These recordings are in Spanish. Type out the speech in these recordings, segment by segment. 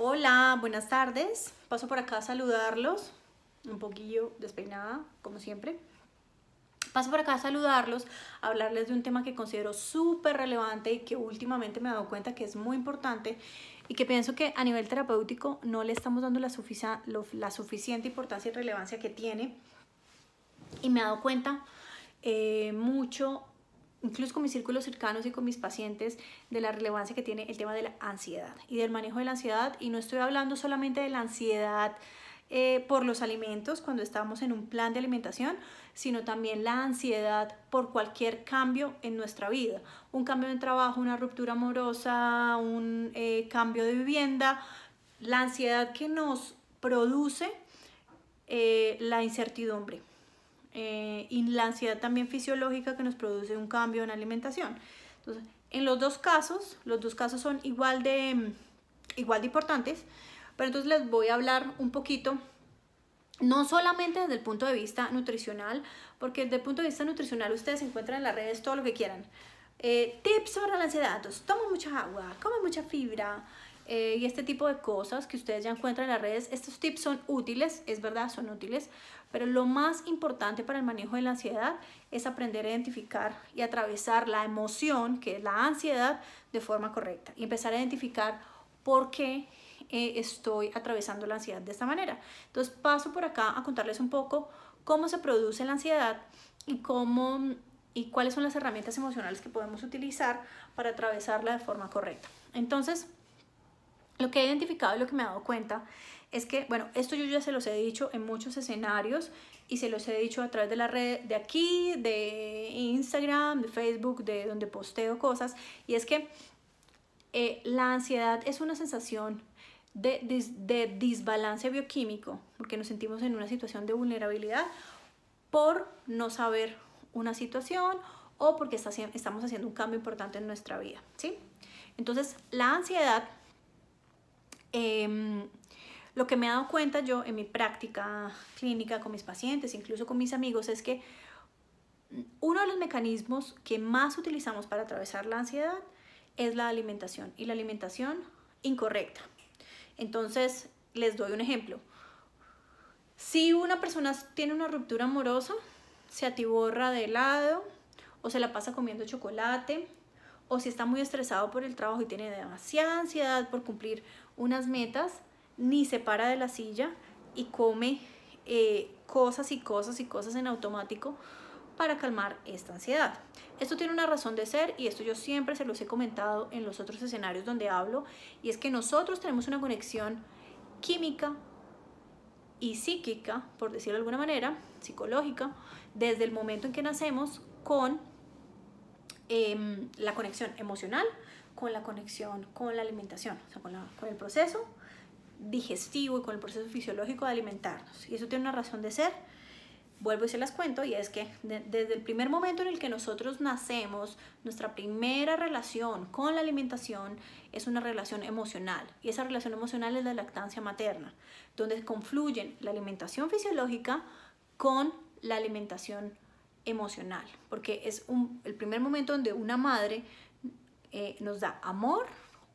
Hola, buenas tardes. Paso por acá a saludarlos. Un poquillo despeinada, como siempre. Paso por acá a saludarlos, a hablarles de un tema que considero súper relevante y que últimamente me he dado cuenta que es muy importante y que pienso que a nivel terapéutico no le estamos dando la, la suficiente importancia y relevancia que tiene. Y me he dado cuenta eh, mucho incluso con mis círculos cercanos y con mis pacientes, de la relevancia que tiene el tema de la ansiedad y del manejo de la ansiedad. Y no estoy hablando solamente de la ansiedad eh, por los alimentos cuando estamos en un plan de alimentación, sino también la ansiedad por cualquier cambio en nuestra vida. Un cambio de trabajo, una ruptura amorosa, un eh, cambio de vivienda. La ansiedad que nos produce eh, la incertidumbre. Eh, y la ansiedad también fisiológica que nos produce un cambio en alimentación. Entonces, en los dos casos, los dos casos son igual de, mm, igual de importantes, pero entonces les voy a hablar un poquito, no solamente desde el punto de vista nutricional, porque desde el punto de vista nutricional ustedes encuentran en las redes todo lo que quieran. Eh, tips sobre la ansiedad, entonces toma mucha agua, come mucha fibra, eh, y este tipo de cosas que ustedes ya encuentran en las redes. Estos tips son útiles, es verdad, son útiles, pero lo más importante para el manejo de la ansiedad es aprender a identificar y atravesar la emoción, que es la ansiedad, de forma correcta y empezar a identificar por qué eh, estoy atravesando la ansiedad de esta manera. Entonces paso por acá a contarles un poco cómo se produce la ansiedad y cómo y cuáles son las herramientas emocionales que podemos utilizar para atravesarla de forma correcta. Entonces, lo que he identificado y lo que me he dado cuenta es que, bueno, esto yo ya se los he dicho en muchos escenarios y se los he dicho a través de la red de aquí, de Instagram, de Facebook, de donde posteo cosas, y es que eh, la ansiedad es una sensación de, de, desbalance bioquímico, porque nos sentimos en una situación de vulnerabilidad por no saber una situación o porque estamos haciendo un cambio importante en nuestra vida, ¿sí? Entonces, la ansiedad Em, lo que me he dado cuenta yo en mi práctica clínica con mis pacientes, incluso con mis amigos, es que uno de los mecanismos que más utilizamos para atravesar la ansiedad es la alimentación y la alimentación incorrecta. Entonces, les doy un ejemplo. Si una persona tiene una ruptura amorosa, se atiborra de helado o se la pasa comiendo chocolate o si está muy estresado por el trabajo y tiene demasiada ansiedad por cumplir unas metas, ni se para de la silla y come eh, cosas y cosas y cosas en automático para calmar esta ansiedad. Esto tiene una razón de ser y esto yo siempre se los he comentado en los otros escenarios donde hablo y es que nosotros tenemos una conexión química y psíquica, por decirlo de alguna manera, psicológica, desde el momento en que nacemos con em, la conexión emocional, con la conexión con la alimentación, o sea, con, el proceso digestivo y con el proceso fisiológico de alimentarnos. Y eso tiene una razón de ser. Vuelvo y se las cuento, y es que desde el primer momento en el que nosotros nacemos, nuestra primera relación con la alimentación es una relación emocional. Y esa relación emocional es la lactancia materna, donde confluyen la alimentación fisiológica con la alimentación emocional, porque es el primer momento donde una madre eh, nos da amor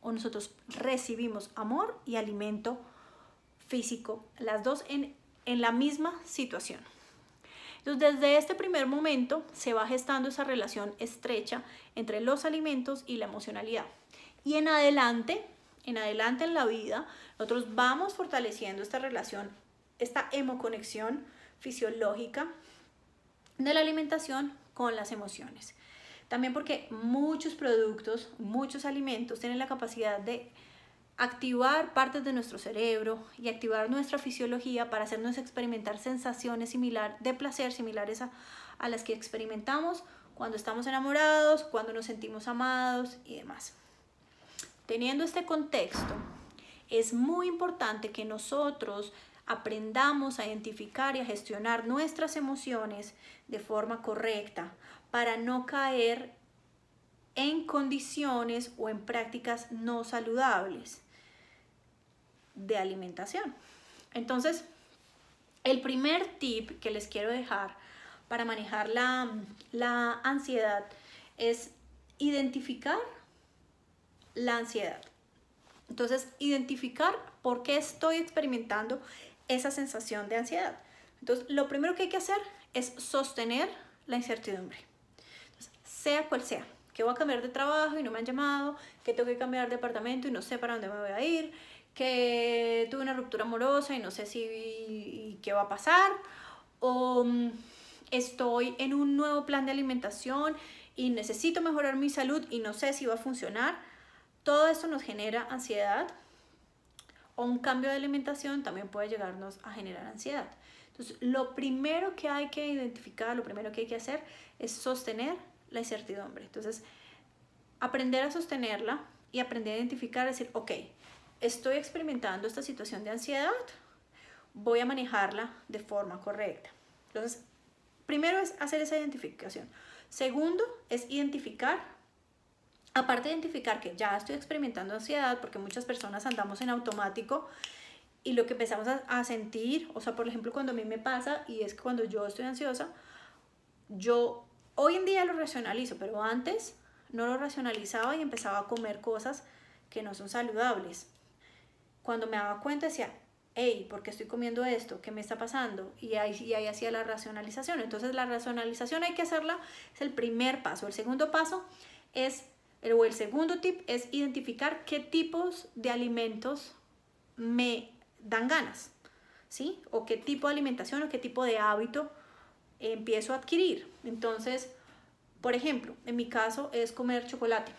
o nosotros recibimos amor y alimento físico, las dos en, en la misma situación. Entonces, desde este primer momento se va gestando esa relación estrecha entre los alimentos y la emocionalidad. Y en adelante, en adelante en la vida, nosotros vamos fortaleciendo esta relación, esta hemoconexión fisiológica de la alimentación con las emociones. También porque muchos productos, muchos alimentos tienen la capacidad de activar partes de nuestro cerebro y activar nuestra fisiología para hacernos experimentar sensaciones similar, de placer similares a, a las que experimentamos cuando estamos enamorados, cuando nos sentimos amados y demás. Teniendo este contexto, es muy importante que nosotros aprendamos a identificar y a gestionar nuestras emociones de forma correcta para no caer en condiciones o en prácticas no saludables de alimentación. Entonces, el primer tip que les quiero dejar para manejar la, ansiedad es identificar la ansiedad. Entonces, identificar por qué estoy experimentando esa sensación de ansiedad. Entonces, lo primero que hay que hacer es sostener la incertidumbre sea cual sea, que voy a cambiar de trabajo y no me han llamado, que tengo que cambiar de apartamento y no sé para dónde me voy a ir, que tuve una ruptura amorosa y no sé si qué va a pasar, o mm, estoy en un nuevo plan de alimentación y necesito mejorar mi salud y no sé si va a funcionar. Todo esto nos genera ansiedad o un cambio de alimentación también puede llegarnos a generar ansiedad. Entonces, lo primero que hay que identificar, lo primero que hay que hacer es sostener la incertidumbre. Entonces, aprender a sostenerla y aprender a identificar, decir, ok, estoy experimentando esta situación de ansiedad, voy a manejarla de forma correcta. Entonces, primero es hacer esa identificación. Segundo es identificar, aparte de identificar que ya estoy experimentando ansiedad, porque muchas personas andamos en automático y lo que empezamos a, a sentir, o sea, por ejemplo, cuando a mí me pasa y es que cuando yo estoy ansiosa, yo Hoy en día lo racionalizo, pero antes no lo racionalizaba y empezaba a comer cosas que no son saludables. Cuando me daba cuenta decía, hey, ¿por qué estoy comiendo esto? ¿Qué me está pasando? Y ahí, hacía la racionalización. Entonces la racionalización hay que hacerla, es el primer paso. El segundo paso es, o el segundo tip es identificar qué tipos de alimentos me dan ganas, ¿sí? O qué tipo de alimentación o qué tipo de hábito empiezo a adquirir. Entonces, por ejemplo, en mi caso es comer chocolate.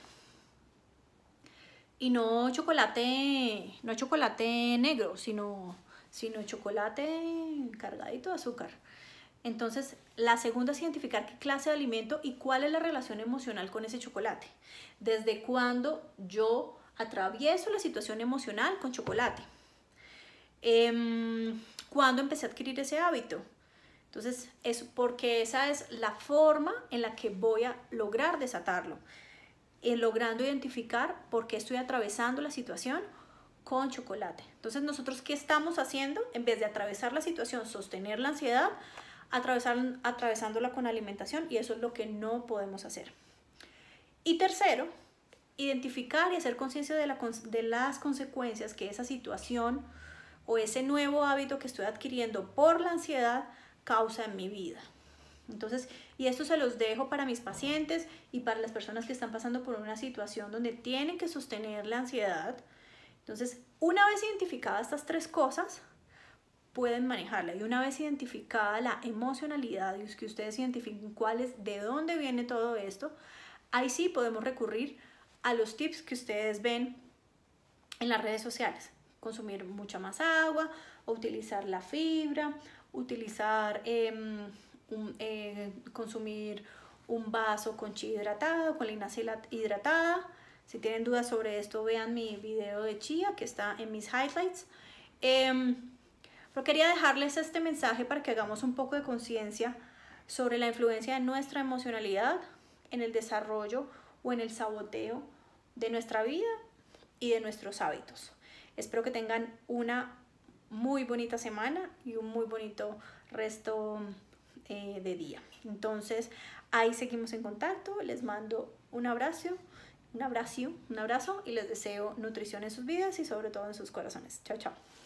Y no chocolate, no chocolate negro, sino, sino chocolate cargadito de azúcar. Entonces, la segunda es identificar qué clase de alimento y cuál es la relación emocional con ese chocolate. Desde cuándo yo atravieso la situación emocional con chocolate. Em, ¿Cuándo empecé a adquirir ese hábito? Entonces, es porque esa es la forma en la que voy a lograr desatarlo, logrando identificar por qué estoy atravesando la situación con chocolate. Entonces, nosotros, ¿qué estamos haciendo? En vez de atravesar la situación, sostener la ansiedad, atravesar, atravesándola con alimentación y eso es lo que no podemos hacer. Y tercero, identificar y hacer conciencia de, de las consecuencias que esa situación o ese nuevo hábito que estoy adquiriendo por la ansiedad causa en mi vida. Entonces, y esto se los dejo para mis pacientes y para las personas que están pasando por una situación donde tienen que sostener la ansiedad. Entonces, una vez identificadas estas tres cosas, pueden manejarla. Y una vez identificada la emocionalidad y que ustedes identifiquen cuál es, de dónde viene todo esto, ahí sí podemos recurrir a los tips que ustedes ven en las redes sociales. Consumir mucha más agua, o utilizar la fibra, utilizar, em, eh, consumir un vaso con chi hidratado, con linaza hidratada. Si tienen dudas sobre esto, vean mi video de chía que está en mis highlights. Em, pero quería dejarles este mensaje para que hagamos un poco de conciencia sobre la influencia de nuestra emocionalidad en el desarrollo o en el saboteo de nuestra vida y de nuestros hábitos. Espero que tengan una muy bonita semana y un muy bonito resto eh, de día. Entonces, ahí seguimos en contacto. Les mando un abrazo, un abrazo, un abrazo y les deseo nutrición en sus vidas y sobre todo en sus corazones. Chao, chao.